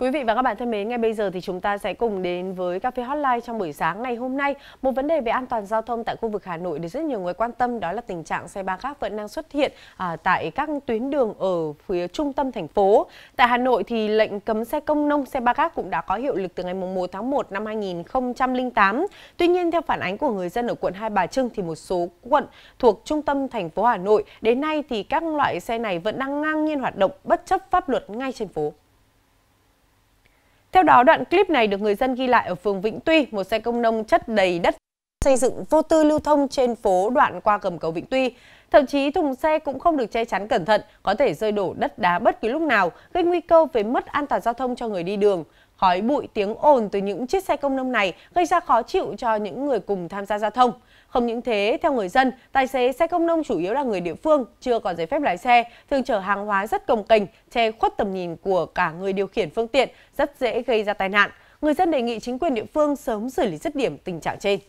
Quý vị và các bạn thân mến, ngay bây giờ thì chúng ta sẽ cùng đến với cà phê hotline trong buổi sáng ngày hôm nay. Một vấn đề về an toàn giao thông tại khu vực Hà Nội được rất nhiều người quan tâm đó là tình trạng xe ba gác vẫn đang xuất hiện à, tại các tuyến đường ở phía trung tâm thành phố. Tại Hà Nội thì lệnh cấm xe công nông xe ba gác cũng đã có hiệu lực từ ngày 1 tháng 1 năm 2008. Tuy nhiên theo phản ánh của người dân ở quận Hai Bà Trưng thì một số quận thuộc trung tâm thành phố Hà Nội đến nay thì các loại xe này vẫn đang ngang nhiên hoạt động bất chấp pháp luật ngay trên phố theo đó đoạn clip này được người dân ghi lại ở phường Vĩnh Tuy một xe công nông chất đầy đất xây dựng vô tư lưu thông trên phố đoạn qua gầm cầu Vĩnh Tuy. Thậm chí thùng xe cũng không được che chắn cẩn thận, có thể rơi đổ đất đá bất cứ lúc nào, gây nguy cơ về mất an toàn giao thông cho người đi đường. Khói bụi tiếng ồn từ những chiếc xe công nông này gây ra khó chịu cho những người cùng tham gia giao thông. Không những thế, theo người dân, tài xế xe công nông chủ yếu là người địa phương, chưa có giấy phép lái xe, thường chở hàng hóa rất cồng kềnh, che khuất tầm nhìn của cả người điều khiển phương tiện, rất dễ gây ra tai nạn. Người dân đề nghị chính quyền địa phương sớm xử lý dứt điểm tình trạng trên.